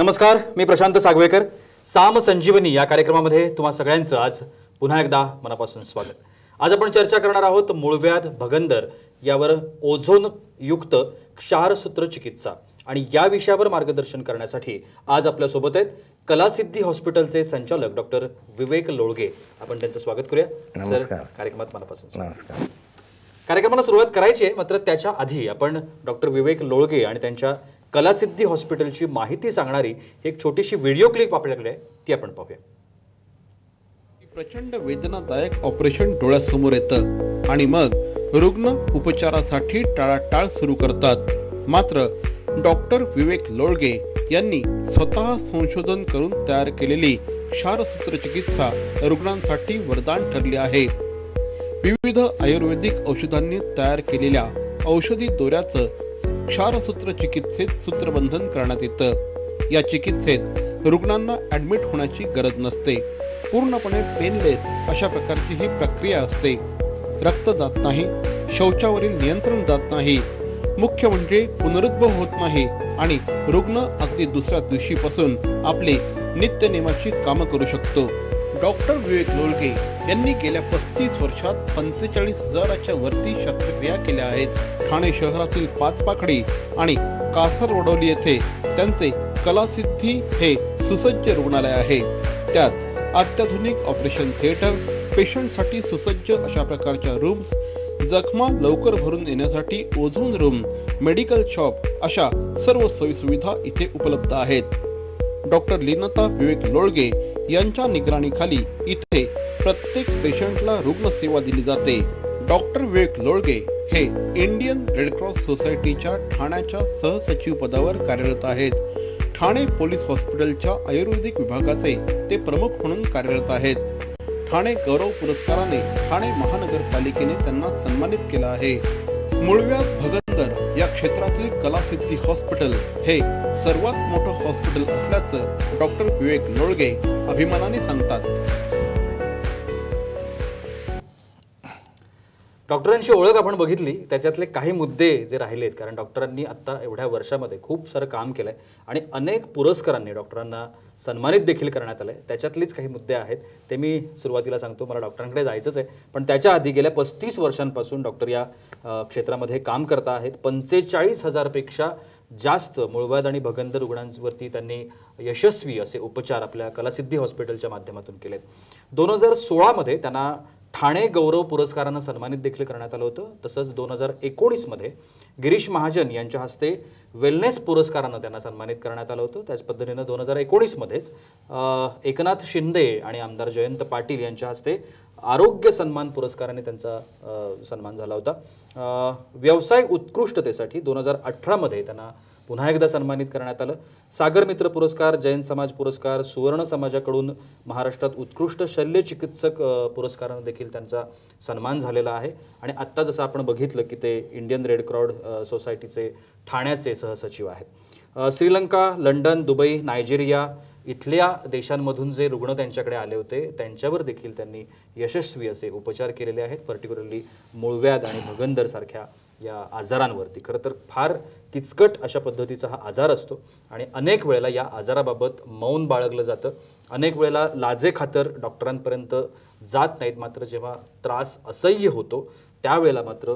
नमस्कार मी प्रशांत सागवेकर साम संजीवनी या कार्यक्रमामध्ये तुम्हा सगळ्यांचं आज पुन्हा एकदा मनापासून स्वागत आज आपण चर्चा करणार आहोत मूळव्याध भगंदर यावर युक्त क्षारसूत्र चिकित्सा आणि या विषयावर मार्गदर्शन करण्यासाठी आज आपल्यासोबत आहेत कलासिद्धी हॉस्पिटलचे संचालक डॉक्टर विवेक लोळगे आपण त्यांचं स्वागत करूया सर कार्यक्रमात मनापासून कार्यक्रमाला सुरुवात करायची आहे मात्र त्याच्या आधी आपण डॉक्टर विवेक लोळगे आणि त्यांच्या कलासिद्धी हॉस्पिटलची माहिती सांगणारी एक छोटीशी व्हिडिओ क्लिप आपल्याकडे ती आपण पाहूया प्रचंड वेदनादायक ऑपरेशन डोळ्यासमोर येतं आणि मग रुग्ण उपचारासाठी टाळाटाळ सुरू करतात मात्र डॉक्टर विवेक लोळगे यांनी स्वतः संशोधन करून तयार केलेली क्षारसूत्र चिकित्सा रुग्णांसाठी वरदान ठरली आहे विविध आयुर्वेदिक औषधांनी तयार केलेल्या औषधी दोऱ्याचं क्षारसूत्र चिकित्सेत सूत्रबंधन करण्यात येतं या चिकित्सेत रुग्णांना ॲडमिट होण्याची गरज नसते पूर्णपणे पेनलेस अशा प्रकारची ही प्रक्रिया असते रक्त जात नाही शौचावरील नियंत्रण जात नाही मुख्य म्हणजे पुनरुद्भव होत नाही आणि रुग्ण अगदी दुसऱ्या दिवशीपासून आपली नित्यनेमाची कामं करू शकतो डॉक्टर विवेक लोळगे यांनी गेल्या पस्तीस वर्षात पंचेचाळीस हजाराच्या वरती शस्त्रक्रिया केल्या आहेत ठाणे शहरातील पाच पाखडी आणि कासरवडोली येथे त्यांचे कलासिद्धी हे सुसज्ज रुग्णालय आहे त्यात अत्याधुनिक ऑपरेशन थिएटर पेशंटसाठी सुसज्ज अशा प्रकारच्या रूम्स जखमा लवकर भरून येण्यासाठी ओझोन रूम मेडिकल शॉप अशा सर्व सोयीसुविधा इथे उपलब्ध आहेत डॉक्टर लीनता विवेक लोळगे यांच्या निगराणीखाली इथे प्रत्येक पेशंटला रुग्ण सेवा दिली जाते डॉक्टर विवेक लोळगे हे इंडियन रेडक्रॉस सोसायटीच्या ठाण्याच्या सहसचिव पदावर कार्यरत आहेत ठाणे पोलीस हॉस्पिटलच्या आयुर्वेदिक विभागाचे ते प्रमुख म्हणून कार्यरत आहेत ठाणे गौरव पुरस्काराने ठाणे महानगरपालिकेने त्यांना सन्मानित केला आहे मुळव्यात भगंदर या क्षेत्रातील कलासिद्धी हॉस्पिटल हे सर्वात मोठं हॉस्पिटल असल्याचं डॉक्टर विवेक लोळगे अभिमानाने सांगतात डॉक्टरांशी ओळख आपण बघितली त्याच्यातले काही मुद्दे जे राहिले आहेत कारण डॉक्टरांनी आत्ता एवढ्या वर्षामध्ये खूप सारं काम केलं आहे आणि अनेक पुरस्कारांनी डॉक्टरांना सन्मानित देखील करण्यात आलं आहे त्याच्यातलीच काही मुद्दे आहेत ते मी सुरुवातीला सांगतो मला डॉक्टरांकडे जायचंच आहे पण त्याच्या आधी गेल्या पस्तीस वर्षांपासून डॉक्टर या क्षेत्रामध्ये काम करता आहेत पंचेचाळीस हजारपेक्षा जास्त मुळव्याध आणि भगंद रुग्णांवरती त्यांनी यशस्वी असे उपचार आपल्या कलासिद्धी हॉस्पिटलच्या माध्यमातून केलेत दोन हजार सोळामध्ये त्यांना ठाणे गौरव पुरस्कारानं सन्मानित देखील करण्यात आलं होतं तसंच दोन हजार एकोणीसमध्ये गिरीश महाजन यांच्या हस्ते वेलनेस पुरस्कारानं त्यांना सन्मानित करण्यात आलं होतं त्याच पद्धतीनं दोन हजार एकोणीसमध्येच एकनाथ शिंदे आणि आमदार जयंत पाटील यांच्या हस्ते आरोग्य सन्मान पुरस्काराने त्यांचा सन्मान झाला होता व्यवसाय उत्कृष्टतेसाठी दोन हजार अठरामध्ये त्यांना पुन्हा एकदा सन्मानित करण्यात आलं सागर मित्र पुरस्कार जैन समाज पुरस्कार सुवर्ण समाजाकडून महाराष्ट्रात उत्कृष्ट शल्य चिकित्सक पुरस्कारानं देखील त्यांचा सन्मान झालेला आहे आणि आत्ता जसं आपण बघितलं की ते इंडियन रेडक्रॉड सोसायटीचे ठाण्याचे सहसचिव आहेत श्रीलंका लंडन दुबई नायजेरिया इथल्या देशांमधून जे रुग्ण त्यांच्याकडे आले होते त्यांच्यावर देखील त्यांनी यशस्वी असे उपचार केलेले आहेत पर्टिक्युलरली मुळव्याध आणि भगंदर सारख्या या आजारांवरती खरं तर फार किचकट अशा पद्धतीचा हा आजार असतो आणि अनेक वेळेला या आजाराबाबत मौन बाळगलं जातं अनेक वेळेला लाजे खातर डॉक्टरांपर्यंत जात नाहीत मात्र जेव्हा त्रास असह्य होतो त्यावेळेला मात्र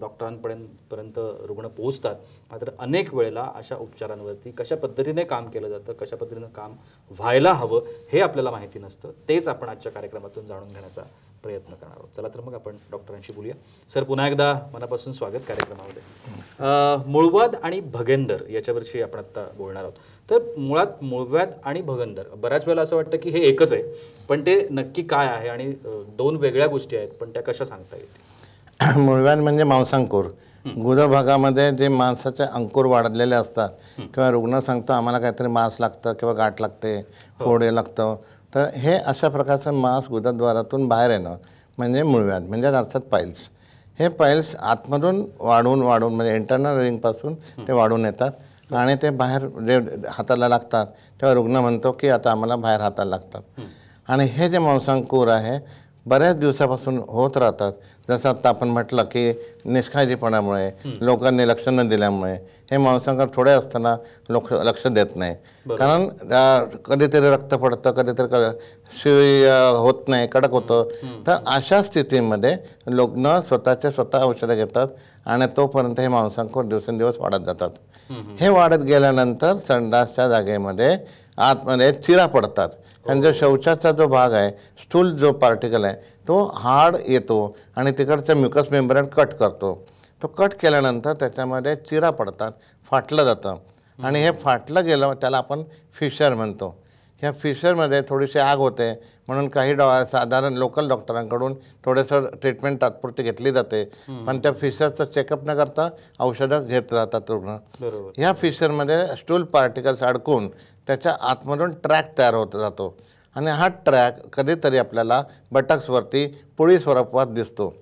डॉक्टरांपर्यंतपर्यंत रुग्ण पोहोचतात मात्र अनेक वेळेला अशा उपचारांवरती कशा पद्धतीने काम केलं जातं कशा पद्धतीनं काम व्हायला हवं हे आपल्याला माहिती नसतं तेच आपण आजच्या कार्यक्रमातून जाणून घेण्याचा प्रयत्न करणार आहोत चला तर मग आपण डॉक्टरांशी बोलूया सर पुन्हा एकदा मनापासून स्वागत कार्यक्रमामध्ये मुळवाद आणि भगेंदर याच्यावरची आपण आत्ता बोलणार आहोत तर मुळात मुळव्याद आणि भगंदर बऱ्याच वेळेला असं वाटतं की हे एकच आहे पण ते नक्की काय आहे आणि दोन वेगळ्या गोष्टी आहेत पण त्या कशा सांगता येतील मुळव्याध म्हणजे मांसांकूर गुद भागामध्ये जे मांसाचे अंकुर वाढलेले असतात किंवा रुग्ण सांगतो आम्हाला काहीतरी मांस लागतं किंवा गाठ लागते हो. फोडे लागतं तर हे अशा प्रकारचं मांस गुदद्वारातून बाहेर येणं म्हणजे मुळव्याध म्हणजे अर्थात पाईल्स हे पाईल्स आतमधून वाढून वाढून म्हणजे इंटरनल रिंगपासून ते वाढून येतात आणि ते बाहेर जे हाताला लागतात तेव्हा रुग्ण म्हणतो की आता आम्हाला बाहेर हाताला लागतात आणि हे जे मांसांकूर आहे बऱ्याच दिवसापासून होत राहतात जसं आता आपण म्हटलं की निष्काळजीपणामुळे लोकांनी लक्ष न दिल्यामुळे हे मांसांकडे थोडे असताना लोक लक्ष देत नाही कारण कधीतरी रक्त पडतं कधीतरी शिळ होत नाही कडक होतं तर अशा स्थितीमध्ये न स्वतःच्या स्वतः औषधं घेतात आणि तोपर्यंत हे मांसांखोर दिवसेंदिवस वाढत जातात हे वाढत गेल्यानंतर संडासच्या जागेमध्ये आतमध्ये चिरा पडतात आणि हो. जो शौचाचा जो भाग आहे स्थूल जो पार्टिकल आहे तो हाड येतो आणि तिकडचा म्युकस मेम्ब्रेन कट करतो तो कट केल्यानंतर त्याच्यामध्ये चिरा पडतात फाटलं जातं आणि हे फाटलं गेलं त्याला आपण फिशर म्हणतो ह्या फिशरमध्ये थोडीशी आग होते म्हणून काही डॉ साधारण लोकल डॉक्टरांकडून थोडंसं ट्रीटमेंट तात्पुरती घेतली जाते पण त्या फिशरचं चेकअप न करता औषधं घेत राहतात रुग्ण ह्या फिशरमध्ये स्टूल पार्टिकल्स अडकून त्याच्या आतमधून ट्रॅक तयार होत जातो आणि हा ट्रॅक कधीतरी आपल्याला बटक्सवरती पोळी स्वरूपात दिसतो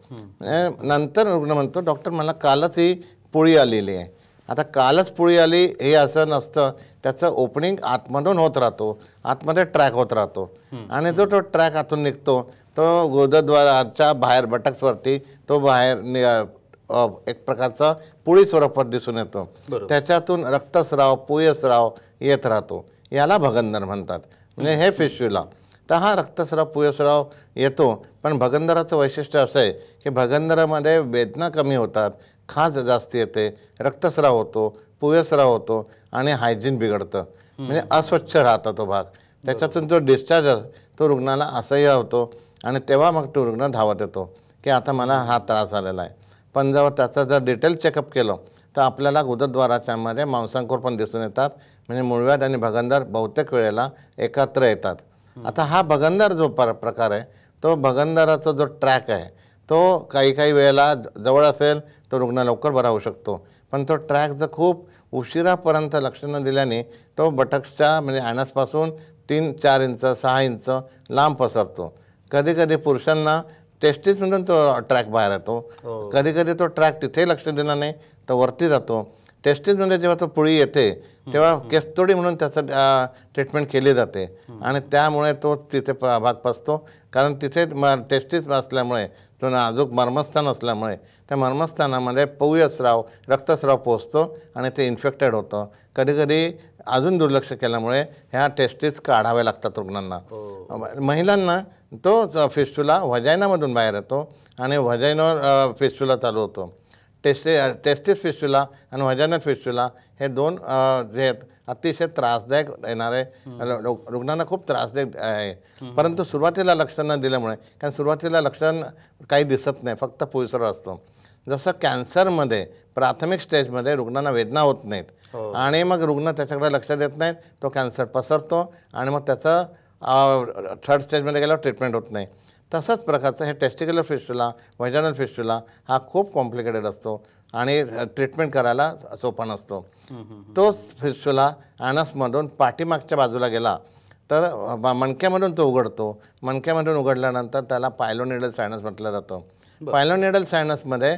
नंतर रुग्ण म्हणतो डॉक्टर मला कालच ही पोळी आलेली आहे आता कालच पोळी आली हे असं नसतं त्याचं ओपनिंग आतमधून होत राहतो आतमध्ये ट्रॅक होत राहतो आणि जो तो ट्रॅक आतून निघतो तो गोदद्वाराच्या बाहेर बटक्सवरती तो बाहेर एक प्रकारचा पोळी स्वरूपात दिसून येतो त्याच्यातून रक्तस्राव पोयस्राव येत राहतो याला भगंदर म्हणतात म्हणजे हे पेशूला तर हा रक्तस्राव पुयस्राव येतो पण भगंदराचं वैशिष्ट्य असं आहे की भगंदरामध्ये वेदना कमी होतात खाज जास्त येते रक्तस्राव होतो पुयस्राव होतो आणि हायजीन बिघडतं म्हणजे अस्वच्छ राहतो तो भाग त्याच्यातून जो डिस्चार्ज तो रुग्णाला असह्य होतो आणि तेव्हा मग तो रुग्ण धावत येतो की आता मला हा त्रास आलेला आहे पण जर त्याचा जर डिटेल चेकअप केलं तर आपल्याला उदरद्वाराच्यामध्ये मांसांकोर पण दिसून येतात म्हणजे मुळव्याध आणि भगंदर बहुतेक वेळेला एकत्र येतात आता हा भगंदर जो प्र प्रकार आहे तो भगंदराचा जो ट्रॅक आहे तो काही काही वेळेला जवळ असेल तर रुग्ण लवकर बरा होऊ शकतो पण तो ट्रॅक जर खूप उशिरापर्यंत लक्ष न दिल्याने तो बटक्सच्या म्हणजे अॅनसपासून तीन चार इंच सहा इंच लांब पसरतो कधी कधी पुरुषांना टेस्टीस तो ट्रॅक बाहेर येतो हो. कधीकधी तो ट्रॅक तिथे लक्ष दिला नाही तर वरती जातो मध्ये जेव्हा तो पुळी येते तेव्हा केसतोडी म्हणून त्याचं ट्रीटमेंट केली जाते आणि त्यामुळे तो तिथे भाग पसतो कारण तिथे म टेस्टिस असल्यामुळे तो नाजूक मर्मस्थान असल्यामुळे त्या मर्मस्थानामध्ये पौयस्राव रक्तस्राव पोचतो आणि ते इन्फेक्टेड होतं कधीकधी अजून दुर्लक्ष केल्यामुळे ह्या टेस्टीज काढाव्या लागतात रुग्णांना हो. महिलांना तो फिस्टुला वजायनामधून बाहेर येतो आणि वजायनो फिस्टुला चालू होतो टेस्टे टेस्टिस फिस्टुला आणि वजन फिस्टुला हे दोन जे आहेत अतिशय त्रासदायक येणारे रुग्णांना खूप त्रासदायक आहे परंतु सुरुवातीला लक्षण न दिल्यामुळे कारण सुरुवातीला लक्षण काही दिसत नाही फक्त पुसर असतो जसं कॅन्सरमध्ये प्राथमिक स्टेजमध्ये रुग्णांना वेदना होत नाहीत हो. आणि मग रुग्ण त्याच्याकडे लक्ष देत नाहीत तो कॅन्सर पसरतो आणि मग त्याचं थर्ड स्टेजमध्ये गेल्यावर ट्रीटमेंट होत नाही तसाच प्रकारचा हे टेस्टिक्युलर फिस्टुला वैजानल फिस्टुला हा खूप कॉम्प्लिकेटेड असतो आणि ट्रीटमेंट करायला सोपा नसतो तोच फिस्टुला अनसमधून पाठीमागच्या बाजूला गेला तर मणक्यामधून तो उघडतो मणक्यामधून उघडल्यानंतर त्याला पायलोनिडल सायनस म्हटलं जातं पायलोनिडल सायनसमध्ये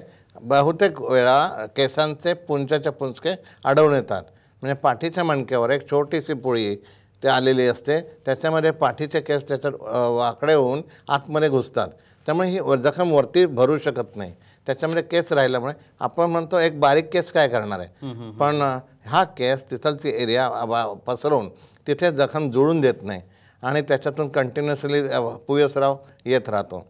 बहुतेक वेळा केसांचे पुंचाच्या पुंचके अडवून येतात म्हणजे पाठीच्या मणक्यावर एक छोटीशी पोळी ते आलेली असते त्याच्यामध्ये पाठीचे केस त्याच्यात वाकडे होऊन आतमध्ये घुसतात त्यामुळे ही जखम वरती भरू शकत नाही त्याच्यामध्ये केस राहिल्यामुळे आपण म्हणतो एक बारीक केस काय करणार आहे पण हा केस तिथलची एरिया पसरवून तिथे जखम जुळून देत नाही आणि त्याच्यातून कंटिन्युअसली पुयसराव येत राहतो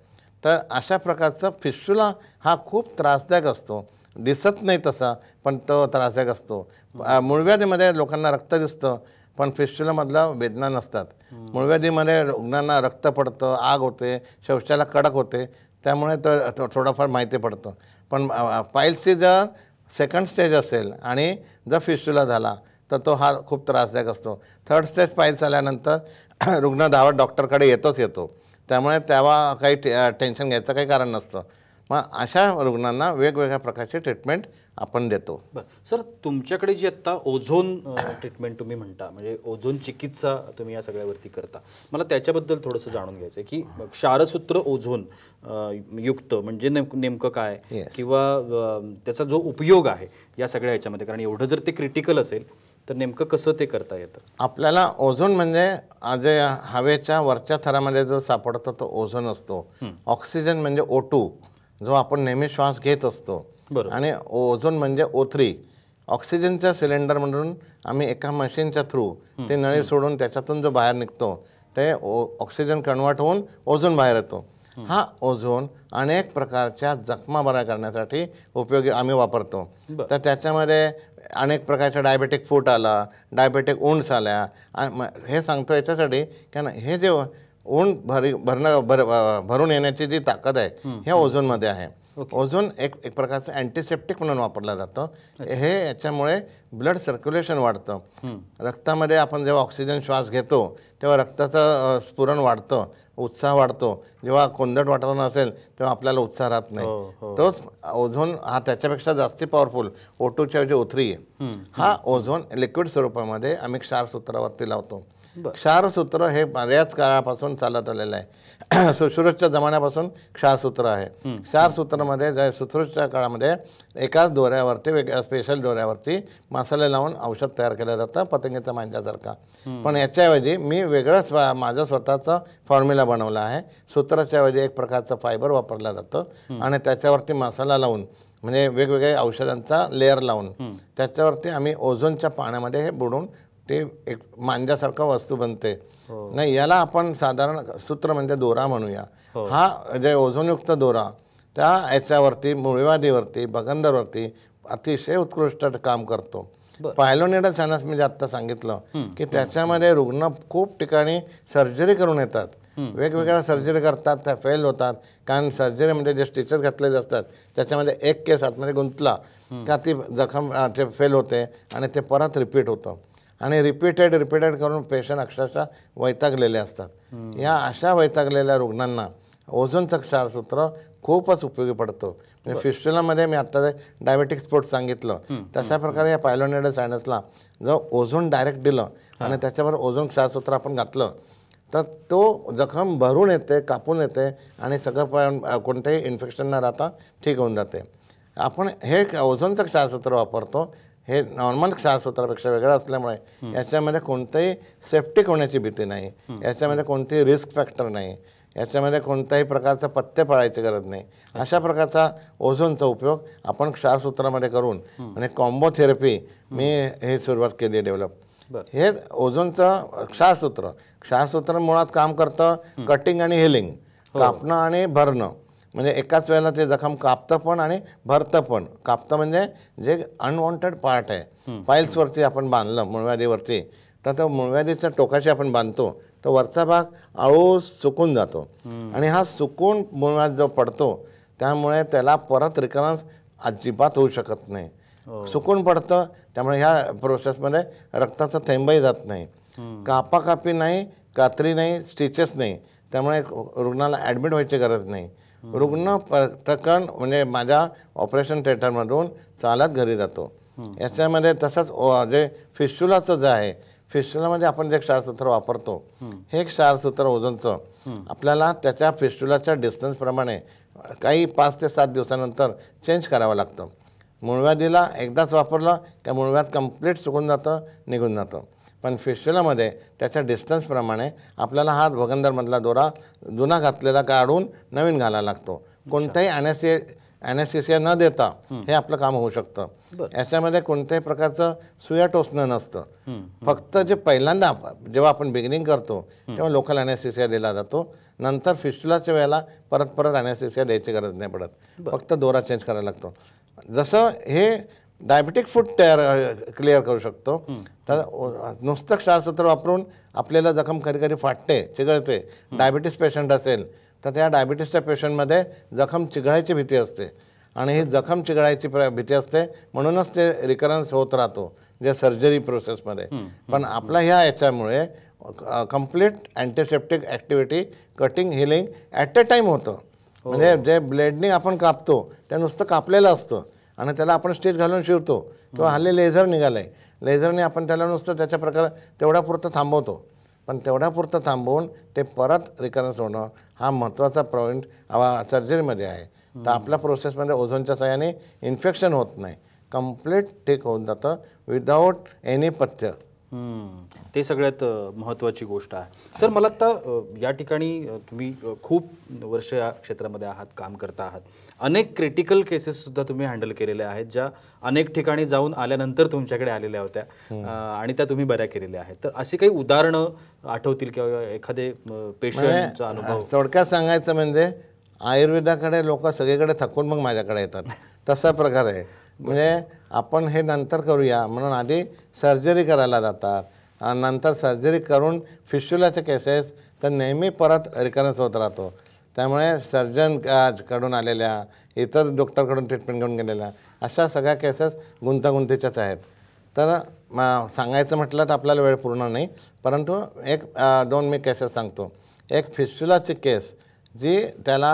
तर अशा प्रकारचा फिशुला हा खूप त्रासदायक असतो दिसत नाही तसा पण तो त्रासदायक असतो मूळव्याधीमध्ये लोकांना रक्त दिसतं पण फिस्टुलामधला वेदना नसतात मुळव्याधीमध्ये रुग्णांना रक्त पडतं आग होते शौचाला कडक होते त्यामुळे तर थोडंफार माहिती पडतं पण पाईल्सची जर सेकंड स्टेज असेल आणि जर फिस्टुला झाला तर तो हा खूप त्रासदायक असतो थर्ड स्टेज पाईल्स आल्यानंतर रुग्ण धावत डॉक्टरकडे येतोच येतो त्यामुळे तेव्हा काही टे टेन्शन घ्यायचं काही कारण नसतं मग अशा रुग्णांना वेगवेगळ्या प्रकारचे ट्रीटमेंट आपण देतो सर तुमच्याकडे जी आत्ता ओझोन ट्रीटमेंट तुम्ही म्हणता म्हणजे ओझोन चिकित्सा तुम्ही या सगळ्यावरती करता मला त्याच्याबद्दल थोडंसं जाणून घ्यायचं आहे की क्षारसूत्र ओझोन युक्त म्हणजे नेमक नेमकं काय किंवा त्याचा जो उपयोग आहे या सगळ्या ह्याच्यामध्ये कारण एवढं जर ते क्रिटिकल असेल तर नेमकं कसं ते करता येतं आपल्याला ओझोन म्हणजे जे हवेच्या वरच्या थरामध्ये जो सापडतो तो ओझोन असतो ऑक्सिजन म्हणजे ओटू जो आपण नेहमी श्वास घेत असतो आणि ओझोन म्हणजे ओ ऑक्सिजनच्या सिलेंडर म्हणून आम्ही एका मशीनच्या थ्रू ते नळी सोडून त्याच्यातून जो बाहेर निघतो ते ओ ऑक्सिजन कन्वर्ट होऊन ओझोन बाहेर येतो हा ओझोन अनेक प्रकारच्या जखमा बऱ्या करण्यासाठी उपयोगी आम्ही वापरतो तर त्याच्यामध्ये अनेक प्रकारच्या डायबेटिक फूट आला डायबेटिक उंड्स आल्या हे सांगतो याच्यासाठी कारण हे जे उंड भरी भरणं भर भरून येण्याची जी ताकद आहे हे ओझोनमध्ये आहे ओझोन एक एक प्रकारचं अँटीसेप्टिक म्हणून वापरलं जातं हे याच्यामुळे ब्लड सर्क्युलेशन वाढतं रक्तामध्ये आपण जेव्हा ऑक्सिजन श्वास घेतो तेव्हा रक्ताचं स्फुरण वाढतं उत्साह वाढतो जेव्हा कोंदट वाटत असेल तेव्हा आपल्याला उत्साह राहत नाही हो, हो. तोच ओझोन हा त्याच्यापेक्षा जास्त पॉवरफुल ओटूच्या जे ओथरी आहे हा ओझोन लिक्विड स्वरूपामध्ये आम्ही क्षारसूत्रावरती लावतो क्षारसूत्र हे बऱ्याच काळापासून चालत आलेलं आहे सुश्रुतच्या जमान्यापासून क्षारसूत्र आहे क्षारसूत्रामध्ये ज्या सुश्रुतच्या काळामध्ये एकाच दोऱ्यावरती वेगळ्या स्पेशल दोऱ्यावरती मसाले लावून औषध तयार केलं जातं पतंगीचा मांजासारखा पण याच्याऐवजी मी वेगळंच माझं स्वतःचा फॉर्म्युला बनवला आहे सूत्राच्याऐवजी एक प्रकारचं फायबर वापरलं जातं आणि त्याच्यावरती मसाला लावून म्हणजे वेगवेगळ्या औषधांचा लेअर लावून त्याच्यावरती आम्ही ओझोनच्या पाण्यामध्ये हे बुडून ते एक मांजासारखा वस्तू बनते हो. नाही याला आपण साधारण सूत्र म्हणजे दोरा म्हणूया हो. हा जे ओझोनयुक्त दोरा त्या याच्यावरती मुळीवादीवरती बगंदरवरती अतिशय उत्कृष्ट काम करतो पायलोनिडस सॅनस मी जे आत्ता सांगितलं की त्याच्यामध्ये रुग्ण खूप ठिकाणी सर्जरी करून येतात वेगवेगळ्या सर्जरी करतात त्या फेल होतात कारण सर्जरी म्हणजे जे स्टिचर घातलेले असतात त्याच्यामध्ये एक केस आतमध्ये गुंतला का ती जखम ते फेल होते आणि ते परत रिपीट होतं आणि रिपीटेड रिपीटेड करून पेशंट अक्षरशः वैतागलेले असतात या अशा वैतागलेल्या रुग्णांना ओझोनचं क्षारसूत्र खूपच उपयोगी पडतो म्हणजे फिस्टुलामध्ये मी आत्ता डायबेटिक स्पोर्ट सांगितलं तशा प्रकारे या पायलोनेड सायनसला जर ओझोन डायरेक्ट दिलं आणि त्याच्यावर ओझोन क्षारसूत्र आपण घातलं तर तो जखम भरून येते कापून येते आणि सगळं पण इन्फेक्शन न राहता ठीक होऊन जाते आपण हे ओझोनचं क्षारसूत्र वापरतो हे नॉर्मल क्षारसूत्रापेक्षा वेगळं असल्यामुळे याच्यामध्ये कोणतंही सेफ्टिक होण्याची भीती नाही याच्यामध्ये कोणतेही रिस्क फॅक्टर नाही याच्यामध्ये कोणत्याही प्रकारचा पत्ते पाळायची गरज नाही अशा प्रकारचा ओझोनचा उपयोग आपण क्षारसूत्रामध्ये करून म्हणजे कॉम्बो थेरपी मी हे सुरुवात केली डेव्हलप हे ओझोनचं क्षारसूत्र क्षारसूत्र मुळात काम करतं कटिंग आणि हिलिंग हो. कापणं आणि भरणं म्हणजे एकाच वेळेला ते जखम कापतं पण आणि भरतं पण कापतं म्हणजे जे अनवॉन्टेड पार्ट आहे फाईल्सवरती आपण बांधलं मुळव्याधीवरती तर तो मुळव्याधीच्या टोकाशी आपण बांधतो तर वरचा भाग आळू सुकून जातो आणि हा सुकून मुळव्यात जो पडतो त्यामुळे त्याला परत रिकरन्स अजिबात होऊ शकत नाही हो. सुकून पडतं त्यामुळे ह्या प्रोसेसमध्ये रक्ताचा थेंबही जात नाही कापाकापी नाही कात्री नाही स्टिचेस नाही त्यामुळे रुग्णाला ॲडमिट व्हायची गरज नाही रुग्ण प्रकरण म्हणजे माझ्या ऑपरेशन थिएटरमधून चालत घरी जातो याच्यामध्ये तसंच जे फिस्टुलाचं जे आहे फिस्टुलामध्ये आपण जे क्षारसूत्र वापरतो हे क्षारसूत्र ओझनचं आपल्याला त्याच्या फिस्टुलाच्या डिस्टन्सप्रमाणे काही पाच ते सात दिवसानंतर चेंज करावं लागतं मुळव्यादीला एकदाच वापरलं त्या मुळव्यात कंप्लीट सुकून जातं निघून जातं पण फिस्टुलामध्ये त्याच्या डिस्टन्सप्रमाणे आपल्याला हा भगंदरमधला दोरा जुना घातलेला काढून नवीन घालायला लागतो कोणताही अनॅसे अॅनेसिसिया न देता हे आपलं काम होऊ शकतं याच्यामध्ये कोणत्याही प्रकारचं सुया टोचणं नसतं फक्त जे पहिल्यांदा जेव्हा आपण बिगिनिंग करतो तेव्हा लोकल अॅनेसिसिया दिला जातो नंतर फिस्टुलाच्या वेळेला परत परत अॅनेसिसिया द्यायची गरज नाही पडत फक्त दोरा चेंज करायला लागतो जसं हे डायबेटिक फूड तयार क्लिअर करू शकतो तर नुसतं क्षारसूत्र वापरून आपल्याला जखम कधी कधी फाटते चिघळते डायबिटीस पेशंट असेल तर त्या डायबिटीसच्या पेशंटमध्ये जखम चिघळायची भीती असते आणि ही जखम चिघळायची भीती असते म्हणूनच ते रिकरन्स होत राहतो जे सर्जरी प्रोसेसमध्ये पण आपला ह्या याच्यामुळे complete antiseptic activity cutting healing at a time होतं हो. म्हणजे जे ब्लेडनिंग आपण कापतो ते नुसतं कापलेलं असतं आणि त्याला आपण स्टेज घालून शिरतो किंवा हल्ले लेझर निघालं आहे लेझरने आपण त्याला नुसतं त्याच्या प्रकार तेवढा पुरतं थांबवतो पण तेवढ्यापुरतं थांबवून ते परत रिकरन्स होणं हा महत्त्वाचा पॉईंट सर्जरीमध्ये आहे तर आपल्या प्रोसेसमध्ये ओझोनच्या सहाय्याने इन्फेक्शन होत नाही कम्प्लीट ठीक होऊन जातं विदाऊट एनी पथ्य ते सगळ्यात महत्त्वाची गोष्ट आहे सर मला तर या ठिकाणी तुम्ही खूप वर्ष या क्षेत्रामध्ये आहात काम करता आहात अनेक क्रिटिकल केसेस सुद्धा तुम्ही हँडल केलेल्या आहेत ज्या अनेक ठिकाणी जाऊन आल्यानंतर तुमच्याकडे आलेल्या होत्या आणि त्या तुम्ही बऱ्या केलेल्या आहेत तर अशी काही उदाहरणं आठवतील किंवा एखादे पेशंटचा अनुभव थोडक्यात सांगायचं म्हणजे आयुर्वेदाकडे लोक सगळीकडे थकून मग माझ्याकडे येतात तसा प्रकार आहे म्हणजे आपण हे नंतर करूया म्हणून आधी सर्जरी करायला जातात नंतर सर्जरी करून फिश्युलाचे केसेस तर नेहमी परत रिकरन्स होत राहतो त्यामुळे सर्जन कडून आलेल्या इतर डॉक्टरकडून ट्रीटमेंट घेऊन गेलेल्या अशा सगळ्या केसेस गुंतागुंतीच्याच आहेत तर मा सांगायचं म्हटलं तर आपल्याला वेळ पूर्ण नाही परंतु एक दोन मी केसेस सांगतो एक फिस्फुलाची केस जी त्याला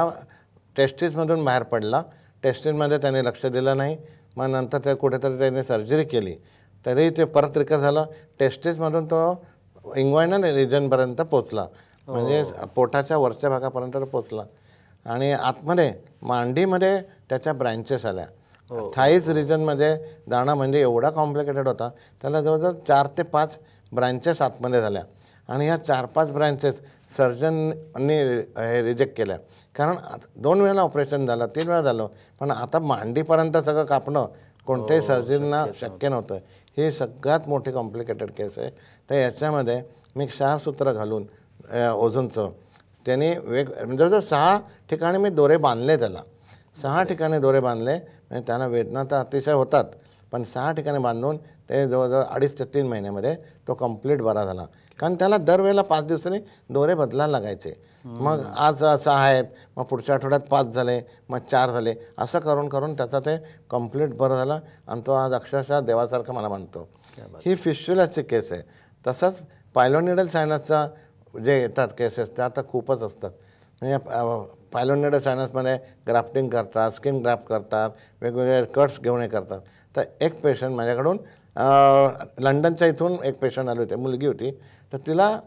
टेस्टिसमधून बाहेर पडला टेस्टिसमध्ये त्याने लक्ष दिलं नाही मग नंतर ते कुठेतरी त्याने सर्जरी केली तरी ते परत रिकर झालं टेस्टीजमधून तो इंग्वायनल रिजनपर्यंत पोचला म्हणजे हो. पोटाच्या वरच्या भागापर्यंत पोचला आणि आतमध्ये मांडीमध्ये त्याच्या ब्रँचेस आल्या हो. थाईज रिजनमध्ये दाणा म्हणजे एवढा कॉम्प्लिकेटेड होता त्याला जवळजवळ चार ते पाच ब्रँचेस आतमध्ये झाल्या आणि ह्या चार पाच ब्रँचेस सर्जननी हे रिजेक्ट केल्या कारण दोन वेळेला ऑपरेशन झालं तीन वेळा झालं पण आता मांडीपर्यंत सगळं कापणं कोणत्याही सर्जनना हो, शक्य नव्हतं ही सगळ्यात मोठी कॉम्प्लिकेटेड केस आहे तर याच्यामध्ये मी क्षारसूत्र घालून ओझोनचं त्याने वेग म्हणजे जवळजवळ सहा ठिकाणी मी दोरे बांधले त्याला सहा ठिकाणी दोरे बांधले आणि म्हणजे त्यांना वेदना तर अतिशय होतात पण सहा ठिकाणी बांधून ते जवळजवळ अडीच ते तीन महिन्यामध्ये तो कंप्लीट बरा झाला कारण त्याला दरवेळेला पाच दिवसांनी दोरे बदलायला लागायचे मग आज सहा आहेत मग पुढच्या आठवड्यात पाच झाले मग चार झाले असं करून करून त्याचा ते कंप्लीट बरं झालं आणि तो आज अक्षरशः देवासारखा मला मानतो ही फिश्युलाची केस आहे तसंच पायलोनिडल सायनसचा जे येतात केसेस त्या आता खूपच असतात म्हणजे पायलोनेड सायनसमध्ये ग्राफ्टिंग करतात स्किन ग्राफ्ट करतात वेगवेगळे कट्स घेऊन हे करतात तर एक पेशंट माझ्याकडून लंडनच्या इथून एक पेशंट आले होते मुलगी होती तर तिला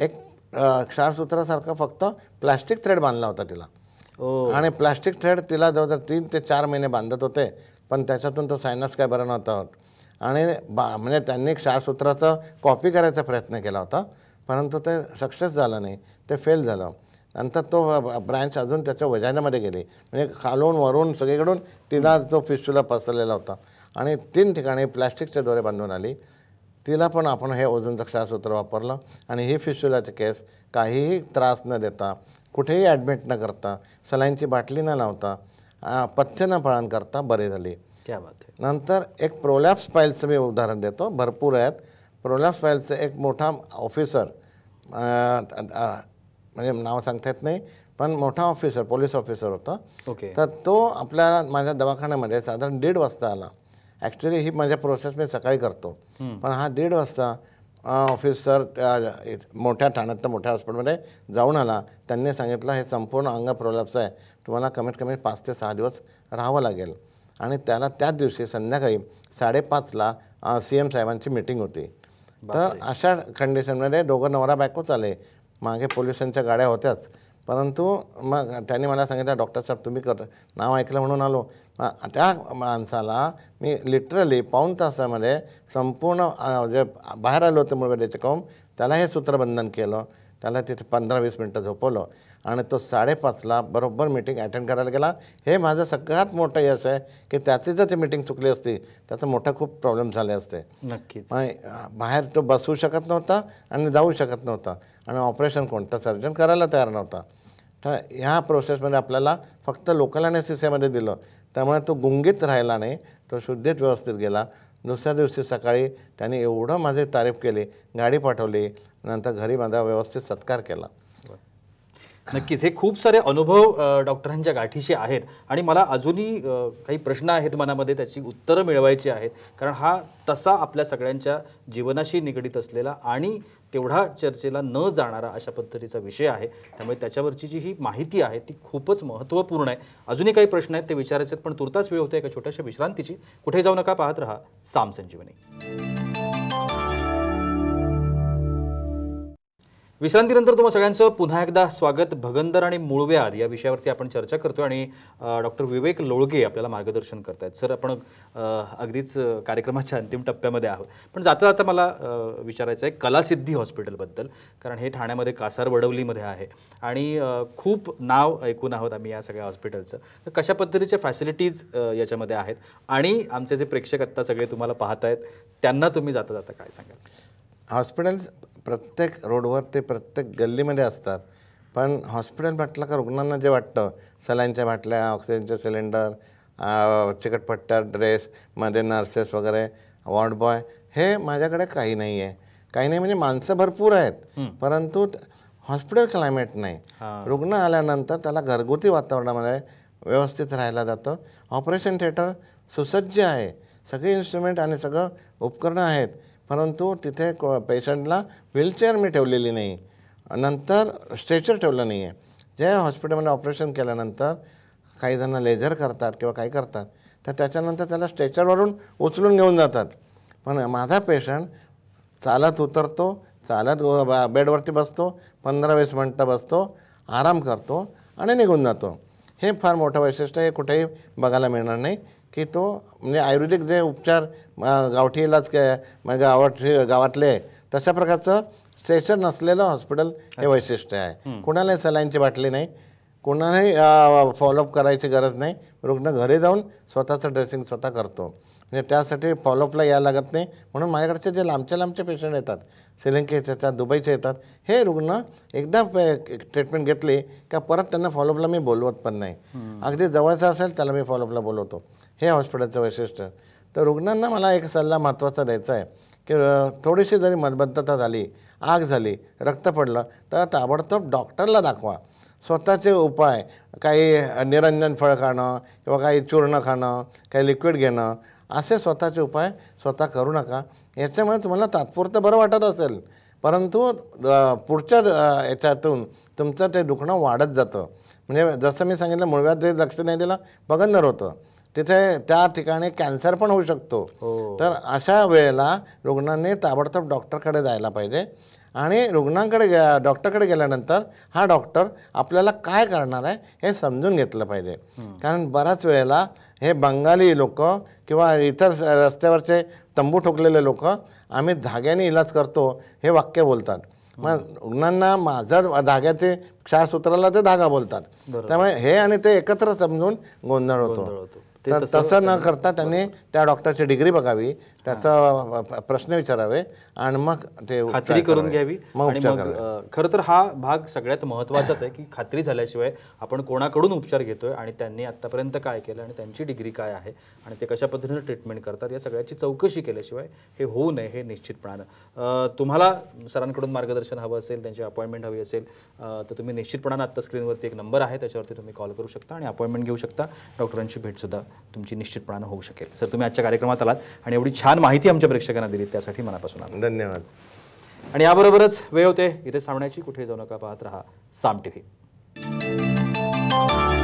एक क्षारसूत्रासारखं फक्त प्लॅस्टिक थ्रेड बांधला होता तिला आणि प्लॅस्टिक थ्रेड तिला जवळजवळ तीन ते चार महिने बांधत होते पण त्याच्यातून तो सायनस काय बरं नव्हता आणि बा म्हणजे त्यांनी क्षारसूत्राचं कॉपी करायचा प्रयत्न केला होता परंतु ते सक्सेस झालं नाही ते फेल झालं नंतर तो ब्रँच अजून त्याच्या वजाण्यामध्ये गेली म्हणजे खालून वरून सगळीकडून तिला तो पिस्तुला पसरलेला होता आणि तीन ठिकाणी प्लॅस्टिकचे दोरे बांधून आली तिला पण आपण हे ओझनचं क्षारसूत्र वापरलं आणि ही फिस्टुलाची केस काहीही त्रास न देता कुठेही ॲडमिट न करता सलाईनची बाटली न लावता पथ्य न पळण करता बरे झाली नंतर एक प्रोलॅप्स फाईलचं मी उदाहरण देतो भरपूर आहेत प्रोलॅप्स फाईलचं एक मोठा ऑफिसर म्हणजे नाव सांगता येत नाही पण मोठा ऑफिसर पोलीस ऑफिसर होता ओके तर तो आपल्या माझ्या दवाखान्यामध्ये साधारण दीड वाजता आला ॲक्च्युली ही माझ्या प्रोसेस मी सकाळी करतो पण हा दीड वाजता ऑफिसर मोठ्या ठाण्यात मोठ्या हॉस्पिटलमध्ये जाऊन आला त्यांनी सांगितलं हे संपूर्ण अंग प्रॉब्लेम्स आहे तुम्हाला कमीत कमी पाच ते सहा दिवस राहावं लागेल आणि त्याला त्याच दिवशी संध्याकाळी साडेपाचला सी एम साहेबांची मिटिंग होती तर अशा कंडिशनमध्ये दोघं नवरा बायकोच आले मागे पोल्युशनच्या गाड्या होत्याच परंतु मग त्यांनी मला सांगितलं डॉक्टर साहेब तुम्ही कर नाव ऐकलं म्हणून आलो त्या माणसाला मी लिटरली पाऊन तासामध्ये संपूर्ण जे बाहेर आलो होते मुळगड्याचे कौम त्याला हे सूत्रबंधन केलं त्याला तिथे पंधरा वीस मिनटं झोपवलं आणि तो साडेपाचला बरोबर मिटिंग अटेंड करायला गेला हे माझं सगळ्यात मोठं यश आहे की त्याची जर ती मिटिंग चुकली असती त्याचा मोठा खूप प्रॉब्लेम झाले असते नक्कीच बाहेर तो बसू शकत नव्हता आणि जाऊ शकत नव्हता आणि ऑपरेशन कोणतं सर्जन करायला तयार नव्हता तर ह्या प्रोसेसमध्ये आपल्याला फक्त लोकल आणि सी सीमध्ये दिलं त्यामुळे तो गुंगीत राहिला नाही तो शुद्धीत व्यवस्थित गेला दुसऱ्या दिवशी सकाळी त्यांनी एवढं माझे तारीफ केले गाडी पाठवली नंतर घरी माझा व्यवस्थित सत्कार केला नक्कीच हे खूप सारे अनुभव डॉक्टरांच्या गाठीशी आहेत आणि मला अजूनही काही प्रश्न आहेत मनामध्ये त्याची उत्तरं मिळवायची आहेत कारण हा तसा आपल्या सगळ्यांच्या जीवनाशी निगडीत असलेला आणि तेवढा चर्चेला न जाणारा अशा पद्धतीचा विषय आहे त्यामुळे त्याच्यावरची जी ही माहिती आहे ती खूपच महत्त्वपूर्ण आहे अजूनही काही प्रश्न आहेत ते विचारायचे आहेत पण तुर्ताच वेळ होते एका छोट्याशा विश्रांतीची कुठे जाऊ नका पाहत राहा साम संजीवनी विश्रांतीनंतर तुम्हाला सगळ्यांचं पुन्हा एकदा स्वागत भगंदर आणि मूळव्याद या विषयावरती आपण चर्चा करतो आणि डॉक्टर विवेक लोळगे आपल्याला मार्गदर्शन करतायत सर आपण अगदीच कार्यक्रमाच्या अंतिम टप्प्यामध्ये आहोत पण जाता जाता मला विचारायचं आहे कलासिद्धी हॉस्पिटलबद्दल कारण हे ठाण्यामध्ये कासार वडवलीमध्ये आहे आणि खूप नाव ऐकून आहोत आम्ही या सगळ्या हॉस्पिटलचं तर कशा पद्धतीच्या फॅसिलिटीज याच्यामध्ये आहेत आणि आमचे जे प्रेक्षक आत्ता सगळे तुम्हाला पाहत आहेत त्यांना तुम्ही जाता जाता काय सांगाल हॉस्पिटल्स प्रत्येक रोडवर ते प्रत्येक गल्लीमध्ये असतात पण हॉस्पिटल म्हटलं का रुग्णांना जे वाटतं सलाईनच्या बाटल्या ऑक्सिजनचे सिलेंडर चिकटपट्ट्या ड्रेसमध्ये नर्सेस वगैरे वॉर्ड बॉय हे माझ्याकडे काही नाही आहे काही नाही म्हणजे माणसं भरपूर आहेत परंतु हॉस्पिटल क्लायमेट नाही रुग्ण आल्यानंतर त्याला घरगुती वातावरणामध्ये व्यवस्थित राहायला जातं ऑपरेशन थिएटर सुसज्ज आहे सगळे इन्स्ट्रुमेंट आणि सगळं उपकरणं आहेत परंतु तिथे क पेशंटला व्हीलचेअर मी ठेवलेली नाही नंतर स्ट्रेचर ठेवलं नाही आहे जे हॉस्पिटलमध्ये ऑपरेशन केल्यानंतर काही जण लेझर करतात किंवा काही करतात तर त्याच्यानंतर त्याला स्ट्रेचरवरून उचलून घेऊन जातात पण माझा पेशंट चालत उतरतो चालत बेडवरती बसतो पंधरा वीस मिनटं बसतो आराम करतो आणि निघून जातो हे फार मोठं वैशिष्ट्य हे कुठेही बघायला मिळणार नाही की तो म्हणजे आयुर्वेदिक जे उपचार गावठी इलाज काय गावात गावातले तशा प्रकारचं स्टेशन नसलेलं हॉस्पिटल हे वैशिष्ट्य आहे कुणालाही सलाईनची बाटली नाही कुणालाही फॉलोअप करायची गरज नाही रुग्ण घरी जाऊन स्वतःचं ड्रेसिंग स्वतः करतो म्हणजे त्यासाठी फॉलोअपला यायला लागत नाही म्हणून माझ्याकडचे जे लांबचे लांबचे पेशंट येतात श्रीलंकेचे येतात दुबईचे येतात हे रुग्ण एकदा ट्रीटमेंट घेतली का परत त्यांना फॉलोअपला मी बोलवत पण नाही अगदी जवळचं असेल त्याला मी फॉलोअपला बोलवतो हे हॉस्पिटलचं वैशिष्ट्य तर रुग्णांना मला एक सल्ला महत्त्वाचा द्यायचा आहे की थोडीशी जरी मतबद्धता झाली आग झाली रक्त पडलं तर ताबडतोब डॉक्टरला दाखवा स्वतःचे उपाय काही निरंजन फळ खाणं किंवा काही चूर्ण खाणं काही लिक्विड घेणं असे स्वतःचे उपाय स्वतः करू नका याच्यामुळे तुम्हाला तात्पुरतं बरं वाटत असेल परंतु पुढच्या याच्यातून तुमचं ते दुखणं वाढत जातं म्हणजे जसं मी सांगितलं मुळव्यात जरी लक्ष नाही दिलं बघणार होतं तिथे त्या ठिकाणी कॅन्सर पण होऊ शकतो हो. तर अशा वेळेला रुग्णांनी ताबडतोब डॉक्टरकडे जायला पाहिजे आणि रुग्णांकडे गे डॉक्टरकडे गेल्यानंतर हा डॉक्टर आपल्याला काय करणार आहे हे समजून घेतलं पाहिजे कारण बऱ्याच वेळेला हे बंगाली लोक किंवा इतर रस्त्यावरचे तंबू ठोकलेले लोक आम्ही धाग्याने इलाज करतो हे वाक्य बोलतात मग रुग्णांना माझं धाग्याचे क्षारसूत्राला ते धागा बोलतात त्यामुळे हे आणि ते एकत्र समजून गोंधळ होतो तसं न करता त्यांनी त्या डॉक्टरची डिग्री बघावी त्याचा प्रश्न विचारावे आणि मग ते खात्री करून घ्यावी आणि मग खरं तर हा भाग सगळ्यात महत्त्वाचाच आहे की खात्री झाल्याशिवाय आपण कोणाकडून उपचार घेतोय आणि त्यांनी आतापर्यंत काय केलं आणि त्यांची डिग्री काय आहे आणि ते कशा पद्धतीनं ट्रीटमेंट करतात या सगळ्याची चौकशी केल्याशिवाय हे होऊ नये हे निश्चितपणानं तुम्हाला सरांकडून मार्गदर्शन हवं असेल त्यांची अपॉइंटमेंट हवी असेल तर तुम्ही निश्चितपणानं आत्ता स्क्रीनवरती एक नंबर आहे त्याच्यावरती तुम्ही कॉल करू शकता आणि अपॉइंटमेंट घेऊ शकता डॉक्टरांची भेट सुद्धा तुमची निश्चितपणानं होऊ शकेल सर तुम्ही आजच्या कार्यक्रमात आलात आणि एवढी छान छान माहिती आमच्या प्रेक्षकांना दिली त्यासाठी मनापासून धन्यवाद आणि याबरोबरच वेळ होते इथे सामण्याची कुठे जाऊ नका पाहत रहा साम टीव्ही